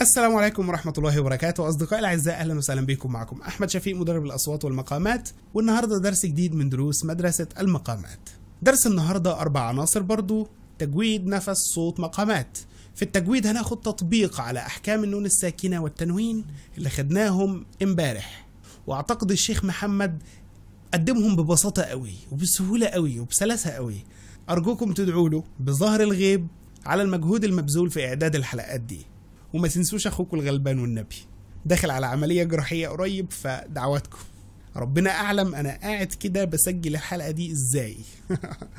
السلام عليكم ورحمة الله وبركاته أصدقائي الأعزاء أهلا وسهلا بكم معكم أحمد شفيق مدرب الأصوات والمقامات والنهاردة درس جديد من دروس مدرسة المقامات درس النهاردة أربع عناصر برضو تجويد نفس صوت مقامات في التجويد هناخد تطبيق على أحكام النون الساكنة والتنوين اللي خدناهم امبارح وأعتقد الشيخ محمد قدمهم ببساطة قوي وبسهولة قوي وبسلاسة قوي أرجوكم تدعوا له بظهر الغيب على المجهود المبذول في إعداد الحلقات دي وما تنسوش اخوكم الغلبان والنبي داخل على عمليه جراحيه قريب فدعواتكم ربنا اعلم انا قاعد كده بسجل الحلقه دي ازاي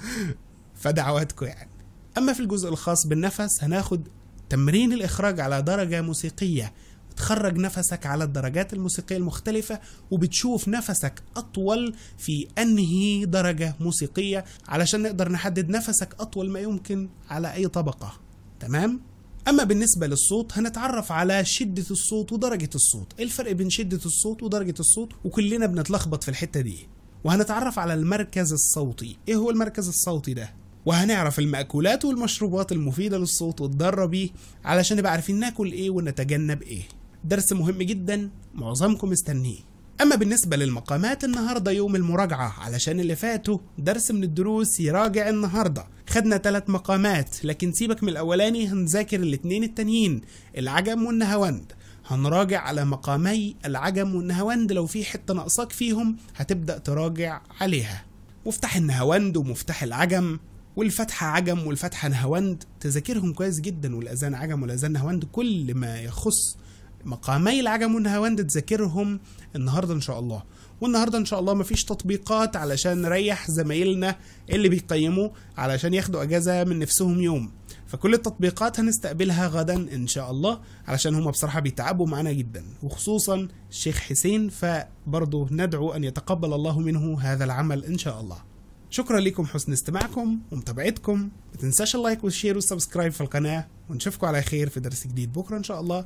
فدعواتكم يعني اما في الجزء الخاص بالنفس هناخد تمرين الاخراج على درجه موسيقيه تخرج نفسك على الدرجات الموسيقية المختلفة وبتشوف نفسك أطول في أنهي درجة موسيقية علشان نقدر نحدد نفسك أطول ما يمكن على أي طبقة تمام؟ أما بالنسبة للصوت هنتعرف على شدة الصوت ودرجة الصوت الفرق بين شدة الصوت ودرجة الصوت وكلنا بنتلخبط في الحتة دي وهنتعرف على المركز الصوتي ايه هو المركز الصوتي ده وهنعرف المأكولات والمشروبات المفيدة للصوت وتضرب بيه علشان نبقى عارفين ناكل ايه ونتجنب ايه درس مهم جدا معظمكم مستنيه أما بالنسبة للمقامات النهاردة يوم المراجعة علشان اللي فاتوا درس من الدروس يراجع النهاردة خدنا ثلاث مقامات لكن سيبك من الأولاني هنذاكر الاتنين التانيين العجم والنهاوند هنراجع على مقامي العجم والنهاوند لو في حتة ناقصاك فيهم هتبدأ تراجع عليها مفتاح النهاوند ومفتاح العجم والفتحة عجم والفتحة نهاوند تذاكرهم كويس جدا والأذان عجم والأذان نهاوند كل ما يخص مقامي العجم والنهاوند تذاكرهم النهارده ان شاء الله والنهارده ان شاء الله مفيش تطبيقات علشان نريح زمايلنا اللي بيقيموا علشان ياخدوا اجازه من نفسهم يوم فكل التطبيقات هنستقبلها غدا ان شاء الله علشان هما بصراحه بيتعبوا معانا جدا وخصوصا الشيخ حسين فبرضه ندعو ان يتقبل الله منه هذا العمل ان شاء الله شكرا لكم حسن استماعكم ومتابعتكم ما تنساش اللايك والشير والسبسكرايب في القناه ونشوفكم على خير في درس جديد بكره ان شاء الله